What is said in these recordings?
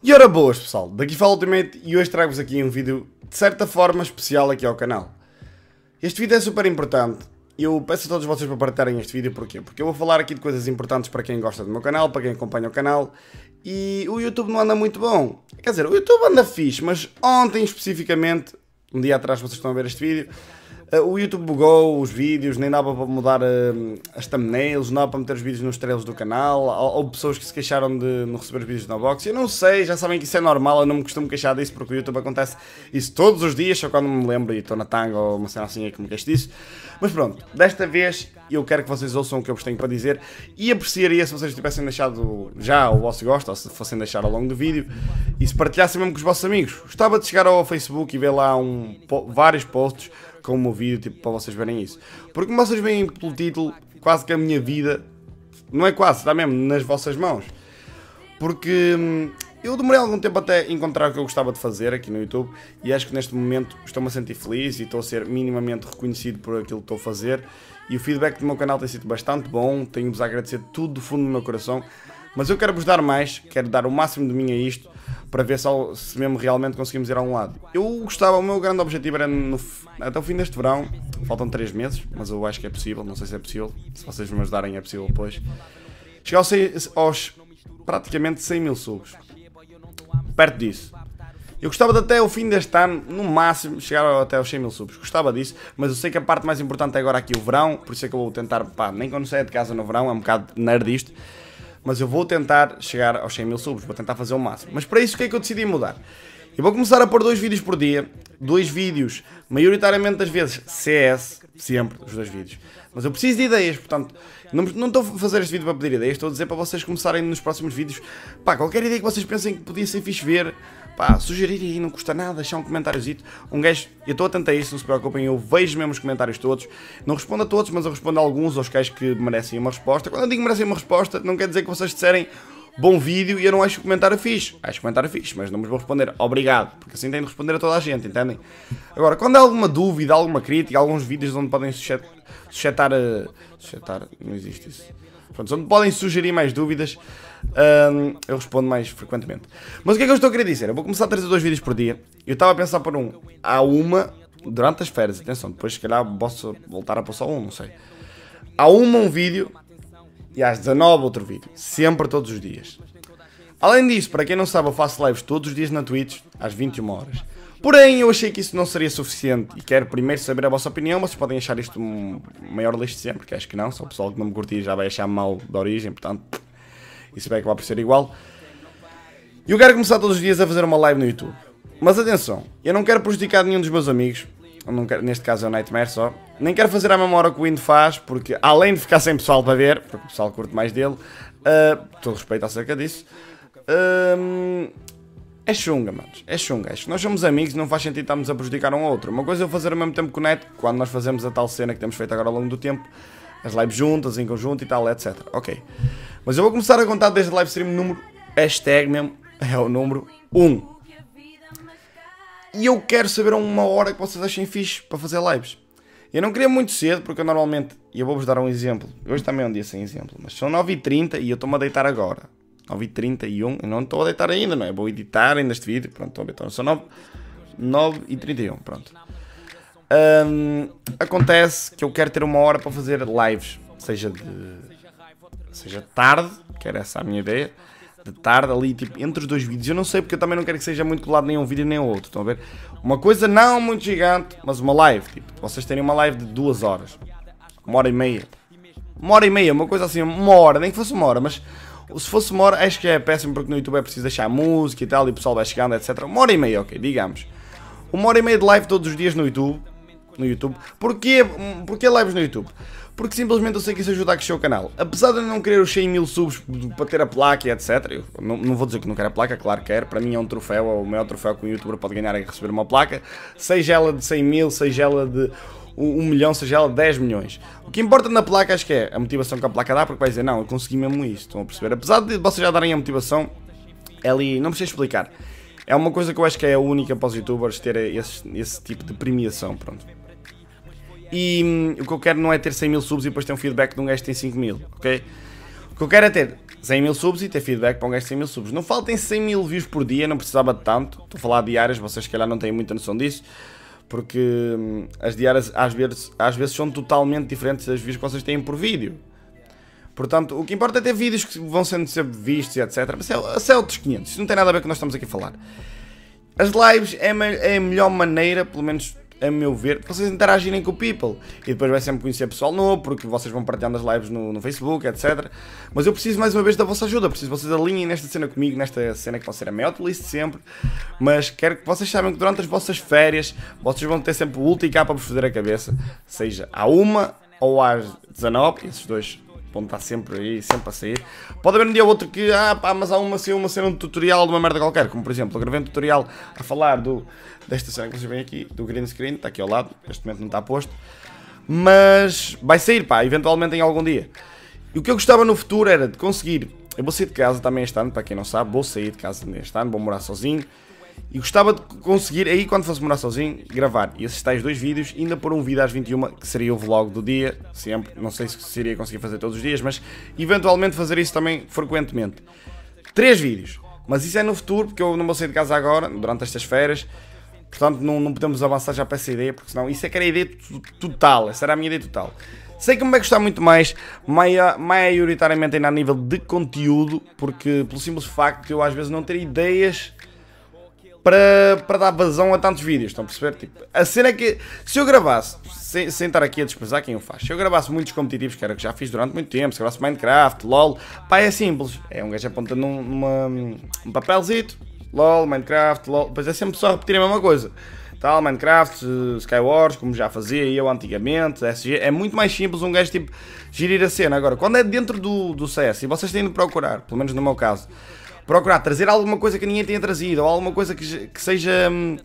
E ora boas pessoal, daqui fala Ultimate e hoje trago-vos aqui um vídeo de certa forma especial aqui ao canal. Este vídeo é super importante, eu peço a todos vocês para partilharem este vídeo, porquê? Porque eu vou falar aqui de coisas importantes para quem gosta do meu canal, para quem acompanha o canal, e o YouTube não anda muito bom. Quer dizer, o YouTube anda fixe, mas ontem especificamente, um dia atrás vocês estão a ver este vídeo, eh, o YouTube bugou os vídeos, nem dava para mudar eh, as thumbnails, não dava para meter os vídeos nos trailers do canal. Houve pessoas que se queixaram de não receber os vídeos na box. Eu não sei, já sabem que isso é normal, eu não me costumo queixar disso porque o YouTube acontece isso todos os dias, só quando me lembro e estou na tanga ou uma cena assim é que me queixo disso. Mas pronto, desta vez eu quero que vocês ouçam o que eu vos tenho para dizer e apreciaria se vocês tivessem deixado já o vosso gosto ou se fossem deixar ao longo do vídeo e se partilhassem mesmo com os vossos amigos. Gostava de chegar ao Facebook e ver lá um, vários posts comovido o vídeo, tipo, para vocês verem isso. Porque como vocês veem pelo título, quase que a minha vida, não é quase, está mesmo nas vossas mãos. Porque hum, eu demorei algum tempo até encontrar o que eu gostava de fazer aqui no YouTube e acho que neste momento estou-me a sentir feliz e estou a ser minimamente reconhecido por aquilo que estou a fazer e o feedback do meu canal tem sido bastante bom, tenho-vos a agradecer tudo do fundo do meu coração, mas eu quero-vos dar mais, quero dar o máximo de mim a isto para ver se, se mesmo realmente conseguimos ir a um lado. Eu gostava, o meu grande objetivo era no, até o fim deste verão, faltam 3 meses, mas eu acho que é possível, não sei se é possível, se vocês me ajudarem é possível depois. Chegar aos, aos praticamente 100 mil subs, perto disso. Eu gostava de até o fim deste ano, no máximo, chegar até aos 100 mil subs. Gostava disso, mas eu sei que a parte mais importante é agora aqui é o verão, por isso é que eu vou tentar, pá, nem quando saia de casa no verão, é um bocado nerd isto mas eu vou tentar chegar aos 100 mil subs, vou tentar fazer o máximo. Mas para isso o que é que eu decidi mudar? Eu vou começar a pôr dois vídeos por dia, dois vídeos, maioritariamente das vezes CS, sempre os dois vídeos, mas eu preciso de ideias, portanto, não, estou a fazer este vídeo para pedir ideias, estou a dizer para vocês começarem nos próximos vídeos. Pá, qualquer ideia que vocês pensem que podia ser fixe ver, pá, sugerir aí, não custa nada, deixar um comentáriozito. Um gajo, eu estou atento a isso, não se preocupem, eu vejo mesmo os comentários todos. Não respondo a todos, mas eu respondo a alguns, aos gajos que merecem uma resposta. Quando eu digo merecem uma resposta, não quer dizer que vocês disserem bom vídeo e eu não acho o comentário fixe. Acho o comentário fixe, mas não vos vou responder. Obrigado, porque assim tenho de responder a toda a gente, entendem? Agora, quando há alguma dúvida, alguma crítica, alguns vídeos onde podem suscetar. Eh, suscetar, não existe isso. Pronto, onde podem sugerir mais dúvidas, ehm, eu respondo mais frequentemente. Mas o que é que eu estou a querer dizer? Eu vou começar a trazer dois vídeos por dia. Eu estava a pensar por um há uma durante as férias, atenção, depois se calhar posso voltar a passar um, não sei. Há uma um vídeo e às 19 outro vídeo, sempre todos os dias. Além disso, para quem não sabe, eu faço lives todos os dias na Twitch, às 21 horas. Porém, eu achei que isso não seria suficiente e quero primeiro saber a vossa opinião. Vocês podem achar isto um maior lixo de sempre, que acho que não. Só o pessoal que não me curtir já vai achar mal da origem, portanto, isso vai acabar por ser igual. E Eu quero começar todos os dias a fazer uma live no YouTube. Mas atenção, eu não quero prejudicar nenhum dos meus amigos, não quero, neste caso é o Nightmare só. Nem quero fazer a mesma hora que o Wind faz, porque além de ficar sem pessoal para ver, porque o pessoal curte mais dele, uh, todo respeito acerca disso, uh, é chunga, manos. É chunga. Acho que nós somos amigos não faz sentido estarmos a prejudicar um ao outro. Uma coisa é eu fazer ao mesmo tempo com o Neto, quando nós fazemos a tal cena que temos feito agora ao longo do tempo, as lives juntas, em conjunto e tal, etc. Ok. Mas eu vou começar a contar desde a live stream número, hashtag mesmo, é o número 1 e eu quero saber a uma hora que vocês achem fixe para fazer lives. Eu não queria muito cedo, porque eu normalmente, e eu vou-vos dar um exemplo, hoje também é um dia sem exemplo, mas são 9h30 e eu estou-me a deitar agora. 9h31, eu não estou a deitar ainda, não é? Vou editar ainda este vídeo, pronto, estou a deitar. São 9, h 31 pronto. acontece que eu quero ter uma hora para fazer lives, seja de. seja tarde, que era essa a minha ideia, de tarde ali, tipo, entre os dois vídeos. Eu não sei porque eu também não quero que seja muito colado nem um vídeo nem o outro, estão a ver? Uma coisa não muito gigante, mas uma live, tipo, vocês terem uma live de duas horas, uma hora e meia. Uma hora e meia, uma coisa assim, uma hora, nem que fosse uma hora, mas se fosse uma hora, acho que é péssimo porque no YouTube é preciso deixar música e tal, e o pessoal vai chegando, etc. Uma hora e meia, ok, digamos. Uma hora e meia de live todos os dias no YouTube, no YouTube. Porquê, porquê lives no YouTube? Porque simplesmente eu sei que isso ajuda a crescer o canal. Apesar de eu não querer os 100 mil subs para ter a placa e etc. Eu não, não, vou dizer que não quero a placa, claro que quero. Para mim é um troféu, é o maior troféu que um youtuber pode ganhar é receber uma placa. Seja ela de 100 mil, seja ela de 1 milhão, seja ela 10 milhões. O que importa na placa acho que é a motivação que a placa dá, porque vai dizer, não, eu consegui mesmo isto, estão a perceber? Apesar de vocês já darem a motivação, é ali, não precisa explicar. É uma coisa que eu acho que é a única para os youtubers ter esse, esse tipo de premiação, pronto e hum, o que eu quero não é ter 100 mil subs e depois ter um feedback de um gajo que tem 5 mil, ok? O que eu quero é ter 100 mil subs e ter feedback para um gajo de 100 mil subs. Não faltem 100 mil views por dia, não precisava de tanto. Estou a falar diárias, vocês se calhar não têm muita noção disso, porque hum, as diárias às vezes, às vezes são totalmente diferentes das views que vocês têm por vídeo. Portanto, o que importa é ter vídeos que vão sendo sempre vistos e etc. Mas é, é outros 500, isso não tem nada a ver com o que nós estamos aqui a falar. As lives é a é melhor maneira, pelo menos a meu ver, vocês interagirem com o people. E depois vai sempre conhecer pessoal novo, porque vocês vão partilhando as lives no, no Facebook, etc. Mas eu preciso mais uma vez da vossa ajuda, preciso que vocês alinhem nesta cena comigo, nesta cena que vai ser a maior list sempre. Mas quero que vocês saibam que durante as vossas férias, vocês vão ter sempre o último para vos foder a cabeça, seja à uma ou às 19, esses dois Ponto está sempre aí, sempre a sair. Pode haver um dia ou outro que, ah pá, mas há uma, assim, uma cena de tutorial de uma merda qualquer, como por exemplo, eu gravei um tutorial a falar do, desta cena que vocês veem aqui, do green screen, está aqui ao lado, neste momento não está posto, mas vai sair, pá, eventualmente em algum dia. E o que eu gostava no futuro era de conseguir, eu vou sair de casa também este ano, para quem não sabe, vou sair de casa este ano, vou morar sozinho, e gostava de conseguir, aí quando fosse morar sozinho, gravar esses tais dois vídeos, ainda por um vídeo às 21, que seria o vlog do dia, sempre, não sei se seria conseguir fazer todos os dias, mas eventualmente fazer isso também frequentemente. Três vídeos, mas isso é no futuro, porque eu não vou sair de casa agora, durante estas férias, portanto não, não podemos avançar já para essa ideia, porque senão isso é que era a ideia total, essa era a minha ideia total. Sei que me vai gostar muito mais, maioritariamente ainda a nível de conteúdo, porque pelo simples facto de eu às vezes não ter ideias para, para dar vazão a tantos vídeos, estão a perceber? Tipo, a cena é que, se eu gravasse, sem, sem estar aqui a desprezar quem o faz, se eu gravasse muitos competitivos, que era o que já fiz durante muito tempo, se gravasse Minecraft, LOL, pá, é simples, é um gajo apontando num, numa, num papelzito, LOL, Minecraft, LOL, pois é sempre só repetir a mesma coisa. Tal, Minecraft, eh, Skywars, como já fazia eu antigamente, SG, é muito mais simples um gajo tipo gerir a cena. Agora, quando é dentro do, do CS e vocês têm de procurar, pelo menos no meu caso, procurar trazer alguma coisa que ninguém tenha trazido, ou alguma coisa que, que seja, hum,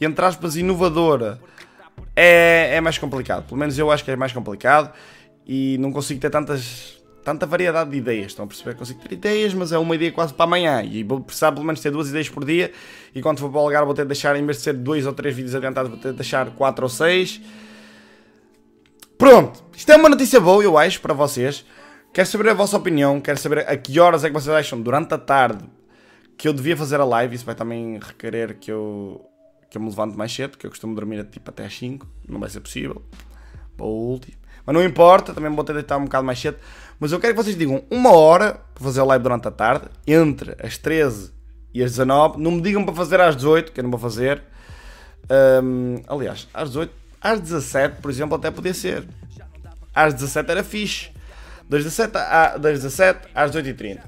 entre aspas, inovadora, é, é mais complicado. Pelo menos eu acho que é mais complicado e não consigo ter tantas tanta variedade de ideias. Estão a perceber? Consigo ter ideias, mas é uma ideia quase para amanhã. E vou precisar pelo menos ter duas ideias por dia. E quando for para o Algarve, vou ter de deixar, em vez de ser dois ou três vídeos adiantados, vou ter de deixar quatro ou seis. Pronto, isto é uma notícia boa, eu acho, para vocês. Quero saber a vossa opinião, quero saber a que horas é que vocês acham durante a tarde que eu devia fazer a live. Isso vai também requerer que eu, que eu me levante mais cedo, porque eu costumo dormir tipo até às 5, não vai ser possível. Para o último. Mas não importa, também vou ter de estar um bocado mais cedo. Mas eu quero que vocês digam uma hora para fazer a live durante a tarde, entre as 13 e as 19. Não me digam para fazer às 18, que eu não vou fazer. Um, aliás, às 18, às 17, por exemplo, até podia ser. Às 17 era fixe das 17, a, das 17 às 18h30.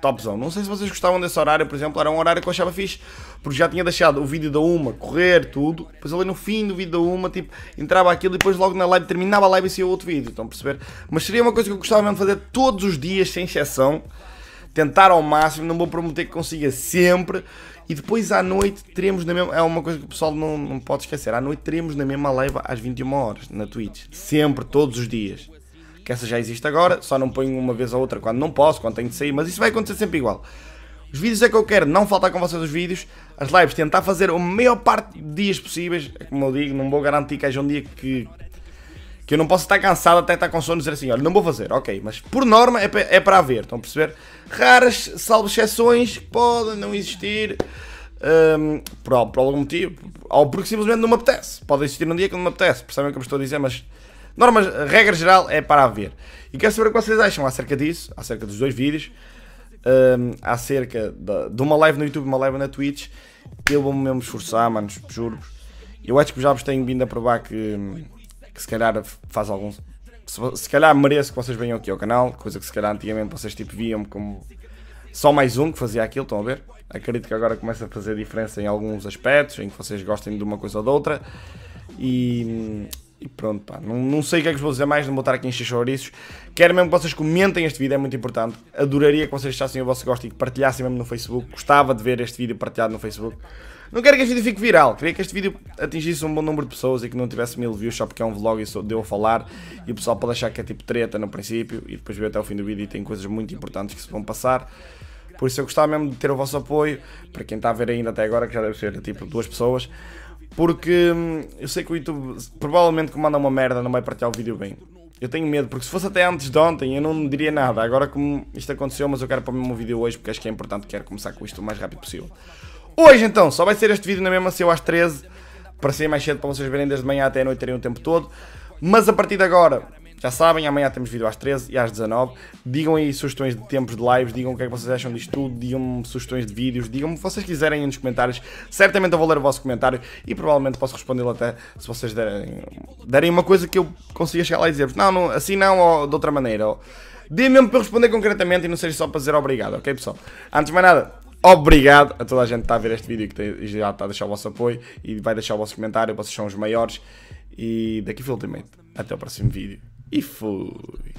Topzão. Não sei se vocês gostavam desse horário, por exemplo, era um horário que eu achava fixe, porque já tinha deixado o vídeo da uma correr, tudo. Depois ali no fim do vídeo da uma, tipo, entrava aquilo e depois logo na live terminava a live e saía outro vídeo. Estão a perceber? Mas seria uma coisa que eu gostava mesmo de fazer todos os dias, sem exceção. Tentar ao máximo, não vou prometer que consiga sempre. E depois à noite teremos na mesma. É uma coisa que o pessoal não, não pode esquecer. À noite teremos na mesma live às 21 horas na Twitch. Sempre, todos os dias que essa já existe agora, só não ponho uma vez ou outra quando não posso, quando tenho de sair, mas isso vai acontecer sempre igual. Os vídeos é que eu quero, não faltar com vocês os vídeos, as lives tentar fazer a maior parte de dias possíveis, é como eu digo, não vou garantir que haja um dia que, que eu não possa estar cansado até estar com sono e dizer assim, olha, não vou fazer, ok, mas por norma é para, é para haver, estão a perceber? Raras, salvo exceções, podem não existir, um, por, por, algum motivo, ou porque simplesmente não me apetece. Pode existir um dia que não me apetece, percebem o que eu estou a dizer, mas Normas, regra geral, é para haver. E quero saber o que vocês acham acerca disso, acerca dos dois vídeos, um, acerca de uma live no YouTube e uma live na Twitch. Eu vou-me mesmo esforçar, mano, juro-vos. Eu acho que já vos tenho vindo a provar que, que se calhar faz algum. Se, se, calhar mereço que vocês venham aqui ao canal, coisa que se calhar antigamente vocês tipo viam como só mais um que fazia aquilo, estão a ver? Acredito que agora começa a fazer diferença em alguns aspectos, em que vocês gostem de uma coisa ou de outra. E, e pronto, pá, não, não sei o que é que vos vou dizer mais, não vou estar aqui em encher Quero mesmo que vocês comentem este vídeo, é muito importante. Adoraria que vocês deixassem o vosso gosto e que partilhassem mesmo no Facebook. Gostava de ver este vídeo partilhado no Facebook. Não quero que este vídeo fique viral, queria que este vídeo atingisse um bom número de pessoas e que não tivesse mil views só porque é um vlog e só deu a falar e o pessoal pode achar que é tipo treta no princípio e depois ver até o fim do vídeo e tem coisas muito importantes que se vão passar. Por isso eu gostava mesmo de ter o vosso apoio, para quem está a ver ainda até agora, que já deve ser tipo duas pessoas. Porque hum, eu sei que o YouTube, provavelmente que manda uma merda, não vai partilhar o vídeo bem. Eu tenho medo, porque se fosse até antes de ontem eu não diria nada. Agora como isto aconteceu, mas eu quero para o mesmo vídeo hoje porque acho que é importante, quero começar com isto o mais rápido possível. Hoje então, só vai ser este vídeo na mesma seu às 13, para ser mais cedo para vocês verem desde manhã até à noite terem o tempo todo. Mas a partir de agora, já sabem, amanhã temos vídeo às 13 e às 19. Digam aí sugestões de tempos de lives, digam o que é que vocês acham disto tudo, digam-me sugestões de vídeos, digam-me o que vocês quiserem aí nos comentários. Certamente eu vou ler o vosso comentário e provavelmente posso respondê-lo até se vocês derem, derem uma coisa que eu consiga chegar lá e dizer-vos não, não, assim não ou de outra maneira. Ou, Dê mesmo para responder concretamente e não seja só para dizer obrigado, ok pessoal? Antes de mais nada, obrigado a toda a gente que está a ver este vídeo que já está a deixar o vosso apoio e vai deixar o vosso comentário, vocês são os maiores. E daqui foi o Ultimate. Até o próximo vídeo. E fui.